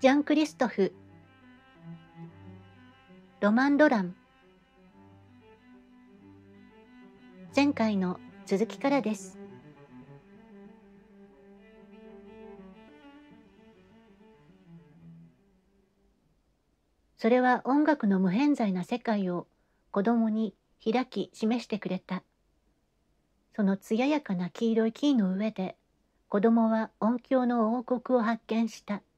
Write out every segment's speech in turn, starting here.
ジャン・クリストフロマン・ドラン前回の続きからですそれは音楽の無偏在な世界を子供に開き示してくれたその艶やかな黄色いキーの上で子供は音響の王国を発見した「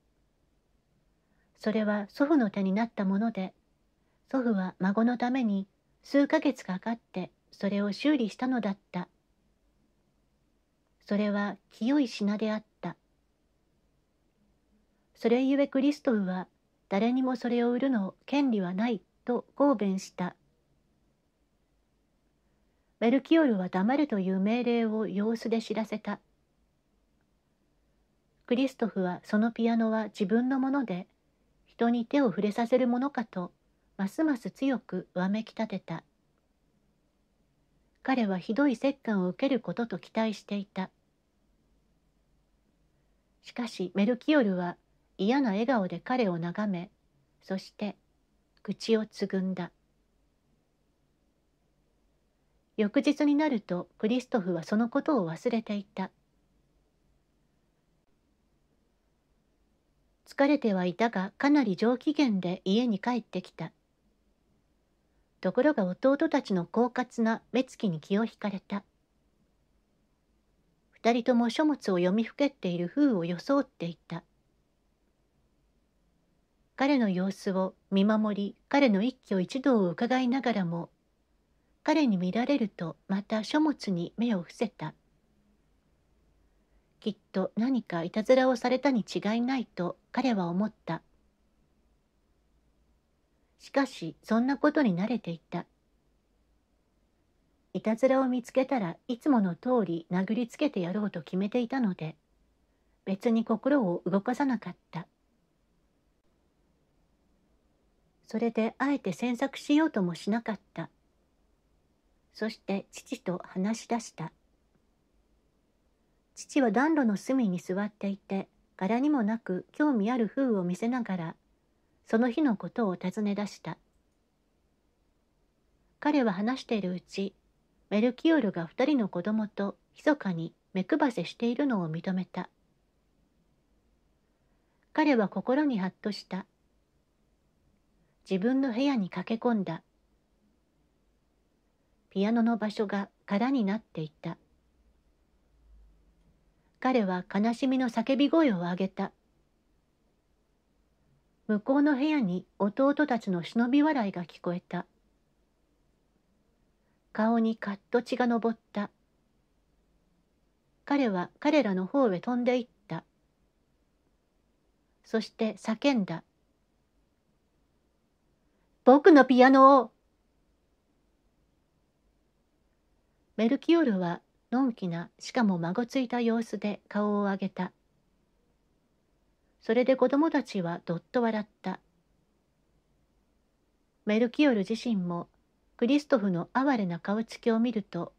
それは祖父の手になったもので祖父は孫のために数ヶ月かかってそれを修理したのだったそれは清い品であったそれゆえクリストフは誰にもそれを売るの権利はないと抗弁したメルキオルは黙るという命令を様子で知らせたクリストフはそのピアノは自分のもので人に手を触れさせるものかとますます強くわめき立てた彼はひどい折檻を受けることと期待していたしかしメルキオルは嫌な笑顔で彼を眺めそして口をつぐんだ翌日になるとクリストフはそのことを忘れていた「疲れてはいたがかなり上機嫌で家に帰ってきた。ところが弟たちの狡猾な目つきに気を引かれた。二人とも書物を読みふけっている風を装っていた。彼の様子を見守り彼の一挙一動を伺いながらも彼に見られるとまた書物に目を伏せた。きっと何かいたずらをされたに違いないと彼は思った。しかしそんなことに慣れていた。いたずらを見つけたらいつもの通り殴りつけてやろうと決めていたので別に心を動かさなかったそれであえて詮索しようともしなかったそして父と話し出した「父は暖炉の隅に座っていて柄にもなく興味ある風を見せながらその日のことを尋ね出した彼は話しているうちメルキオルが2人の子供と密かに目配せしているのを認めた彼は心にハッとした自分の部屋に駆け込んだピアノの場所が空になっていた彼は悲しみの叫び声を上げた。向こうの部屋に弟たちの忍び笑いが聞こえた。顔にカッと血が昇った。彼は彼らの方へ飛んでいった。そして叫んだ。僕のピアノをメルキオルはのんきな、しかも孫ついた様子で顔を上げた。それで子供たちはどっと笑った。メルキオル自身もクリストフの哀れな顔つきを見ると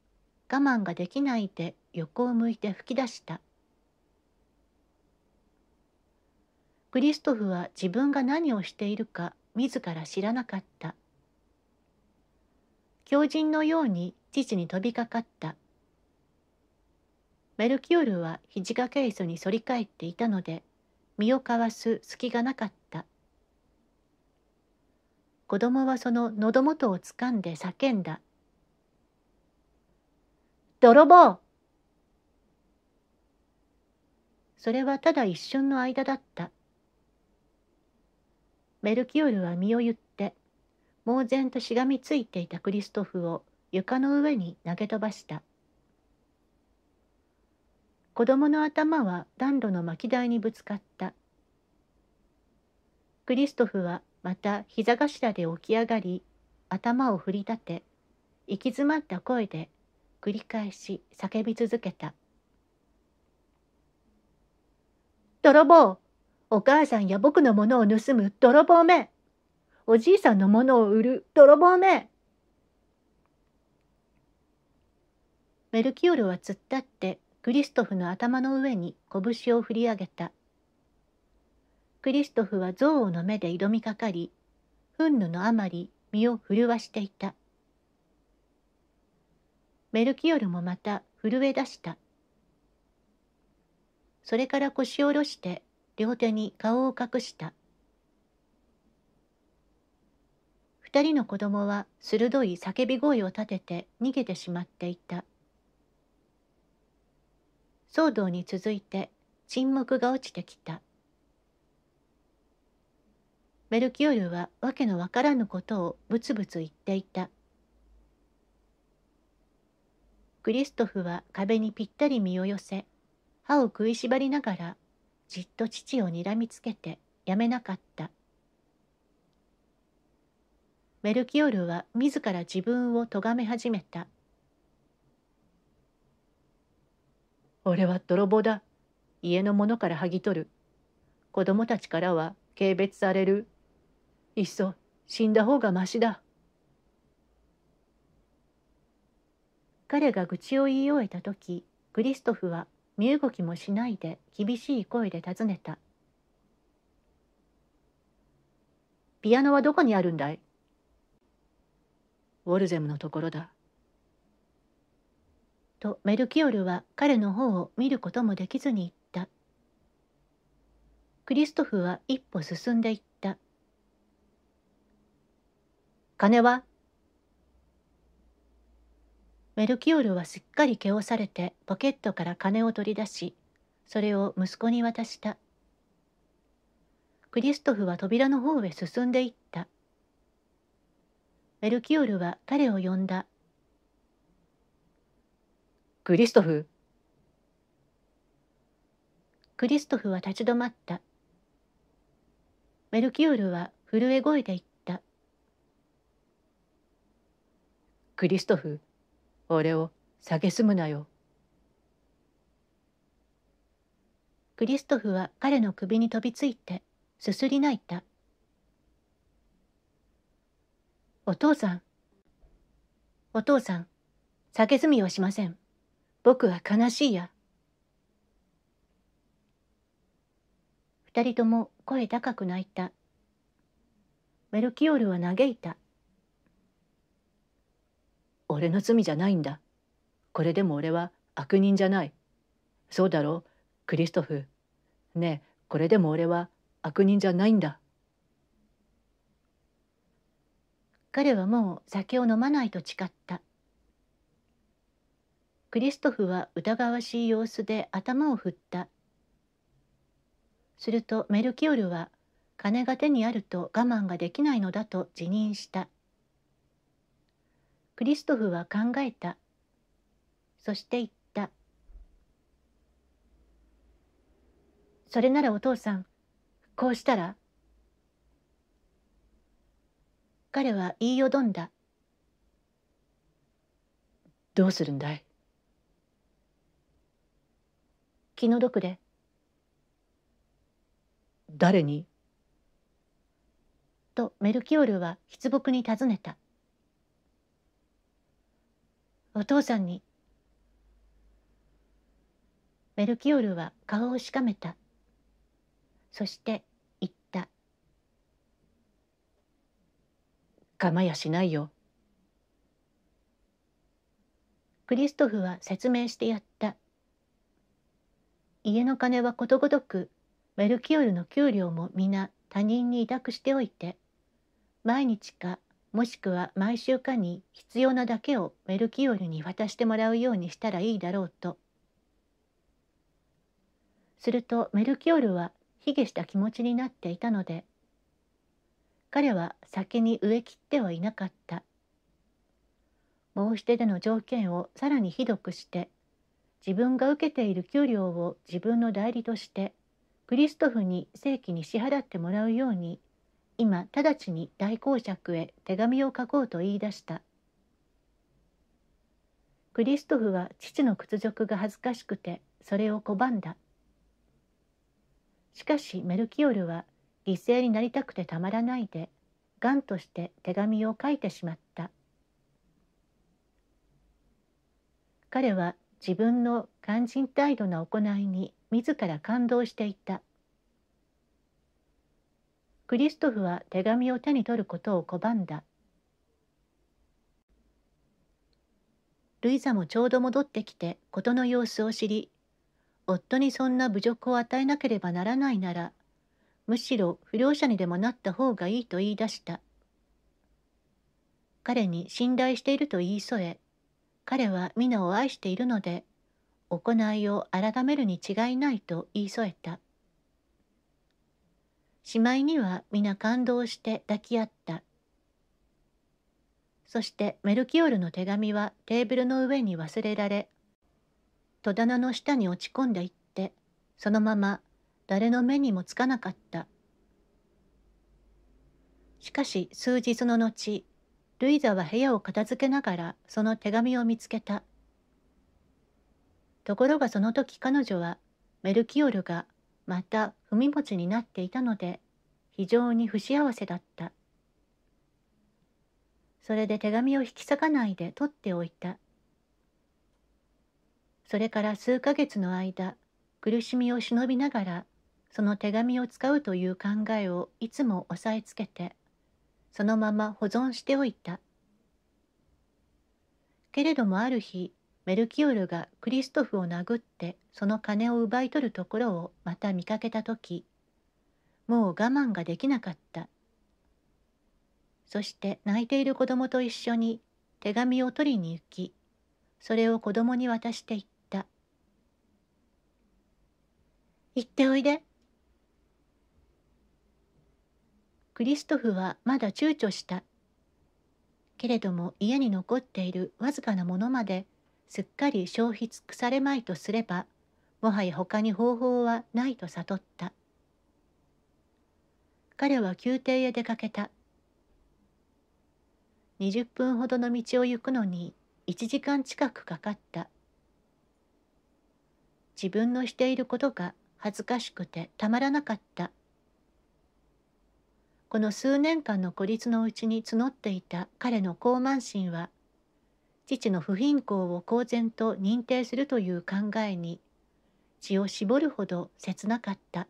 我慢ができないで横を向いて吹き出した。クリストフは自分が何をしているか自ら知らなかった。狂人のように父に飛びかかった。メルキオールは肘掛け椅子に反り返っていたので身をかわす隙がなかった子供はその喉元をつかんで叫んだ「泥棒!」それはただ一瞬の間だったメルキオールは身を言って猛然としがみついていたクリストフを床の上に投げ飛ばした「子供の頭は暖炉の巻き台にぶつかった。クリストフはまた膝頭で起き上がり、頭を振り立て、行き詰まった声で繰り返し叫び続けた。泥棒お母さんや僕のものを盗む泥棒めおじいさんのものを売る泥棒めメルキオルは突っ立ってクリストフの頭の上に拳を振り上げた。クリストフは憎悪の目で挑みかかり、憤怒のあまり身を震わしていた。メルキオルもまた震え出した。それから腰を下ろして両手に顔を隠した。二人の子供は鋭い叫び声を立てて逃げてしまっていた。騒動に続いて沈黙が落ちてきた。メルキオールはわけのわからぬことをぶつぶつ言っていた。クリストフは壁にぴったり身を寄せ、歯を食いしばりながら、じっと父をにらみつけてやめなかった。メルキオールは自ら自分を咎め始めた。俺は泥棒だ。家の者から剥ぎ取る。子供たちからは軽蔑される。いっそ死んだ方がましだ。彼が愚痴を言い終えた時、クリストフは身動きもしないで厳しい声で尋ねた。ピアノはどこにあるんだいウォルゼムのところだ。とメルキオルは彼の方を見ることもできずに言った。クリストフは一歩進んでいった。金はメルキオルはすっかりけをされてポケットから金を取り出し、それを息子に渡した。クリストフは扉の方へ進んでいった。メルキオルは彼を呼んだ。クリストフクリストフは立ち止まったメルキュールは震え声で言ったクリストフ俺を蔑むなよクリストフは彼の首に飛びついてすすり泣いたお父さんお父さん、蔑みをしません。僕は悲しいや。二人とも声高く泣いた。メルキオールは嘆いた。俺の罪じゃないんだ。これでも俺は悪人じゃない。そうだろう、クリストフ。ねえ、これでも俺は悪人じゃないんだ。彼はもう酒を飲まないと誓った。クリストフは疑わしい様子で頭を振った。するとメルキオルは、金が手にあると我慢ができないのだと辞任した。クリストフは考えた。そして言った。それならお父さん、こうしたら彼は言いよどんだ。どうするんだい気の毒で誰にとメルキオールは筆木に尋ねたお父さんにメルキオールは顔をしかめたそして言った「かまやしないよ」クリストフは説明してやった「家の金はことごとくメルキオルの給料も皆他人に委託しておいて毎日かもしくは毎週かに必要なだけをメルキオルに渡してもらうようにしたらいいだろうと。するとメルキオルは卑下した気持ちになっていたので彼は先に植え切ってはいなかった。申し出での条件をさらにひどくして自分が受けている給料を自分の代理としてクリストフに正規に支払ってもらうように今直ちに大公爵へ手紙を書こうと言い出したクリストフは父の屈辱が恥ずかしくてそれを拒んだしかしメルキオルは犠牲になりたくてたまらないで癌として手紙を書いてしまった彼は自分の肝心態度な行いに自ら感動していたクリストフは手紙を手に取ることを拒んだルイザもちょうど戻ってきて事の様子を知り夫にそんな侮辱を与えなければならないならむしろ不良者にでもなった方がいいと言い出した彼に信頼していると言い添え彼は皆を愛しているので、行いを改めるに違いないと言い添えた。しまいには皆感動して抱き合った。そしてメルキオルの手紙はテーブルの上に忘れられ、戸棚の下に落ち込んでいって、そのまま誰の目にもつかなかった。しかし数日の後、ルイザは部屋を片付けながらその手紙を見つけた。ところがその時彼女はメルキオルがまた踏み持ちになっていたので非常に不幸せだった。それで手紙を引き裂かないで取っておいた。それから数ヶ月の間苦しみを忍びながらその手紙を使うという考えをいつも押さえつけてそのまま保存しておいた。けれどもある日、メルキオルがクリストフを殴ってその金を奪い取るところをまた見かけた時もう我慢ができなかったそして泣いている子供と一緒に手紙を取りに行きそれを子供に渡していった「行っておいでクリストフはまだ躊躇した。けれども家に残っているわずかなものまですっかり消費尽くされまいとすれば、もはや他に方法はないと悟った。彼は宮廷へ出かけた。20分ほどの道を行くのに1時間近くかかった。自分のしていることが恥ずかしくてたまらなかった。この数年間の孤立のうちに募っていた彼の高慢心は父の不貧困を公然と認定するという考えに血を絞るほど切なかった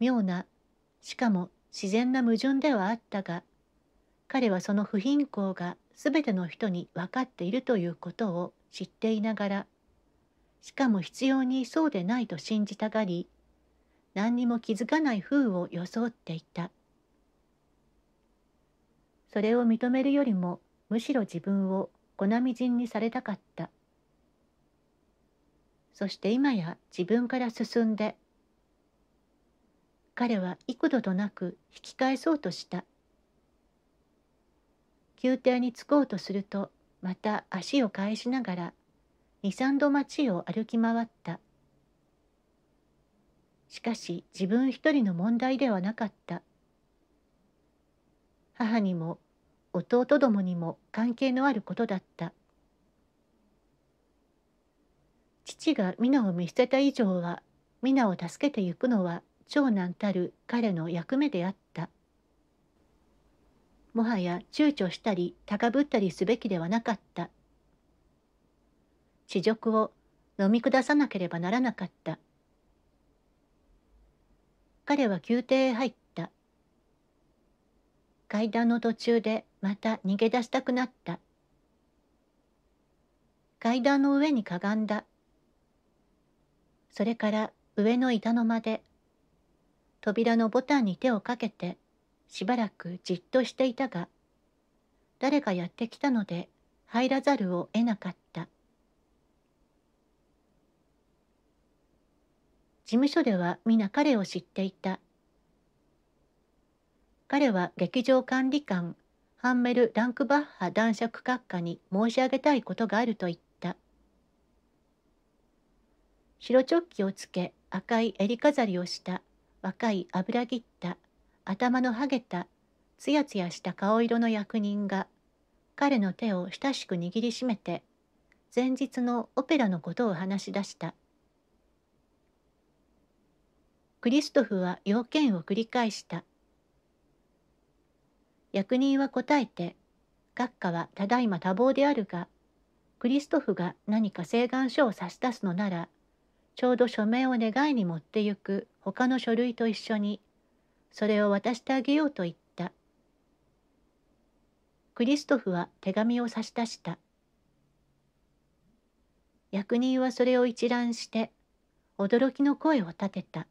妙なしかも自然な矛盾ではあったが彼はその不貧困が全ての人に分かっているということを知っていながらしかも必要にそうでないと信じたがり何にも気づかない風を装っていたそれを認めるよりもむしろ自分を粉みじんにされたかったそして今や自分から進んで彼は幾度となく引き返そうとした宮廷に着こうとするとまた足を返しながら23度町を歩き回ったしかし自分一人の問題ではなかった母にも弟どもにも関係のあることだった父が皆を見捨てた以上は皆を助けてゆくのは長男たる彼の役目であったもはや躊躇したり高ぶったりすべきではなかった恥辱を飲み下さなければならなかった彼は宮廷へ入った。階段の途中でまた逃げ出したくなった。階段の上にかがんだ。それから上の板の間で扉のボタンに手をかけてしばらくじっとしていたが誰かやってきたので入らざるを得なかっ事務所では皆彼を知っていた。彼は劇場管理官ハンメル・ランクバッハ男爵閣下に申し上げたいことがあると言った。白チョッキをつけ赤い襟飾りをした若い油切った頭のはげたつやつやした顔色の役人が彼の手を親しく握りしめて前日のオペラのことを話し出した。クリストフは要件を繰り返した。役人は答えて、閣下はただいま多忙であるが、クリストフが何か請願書を差し出すのなら、ちょうど署名を願いに持ってゆく他の書類と一緒に、それを渡してあげようと言った。クリストフは手紙を差し出した。役人はそれを一覧して、驚きの声を立てた。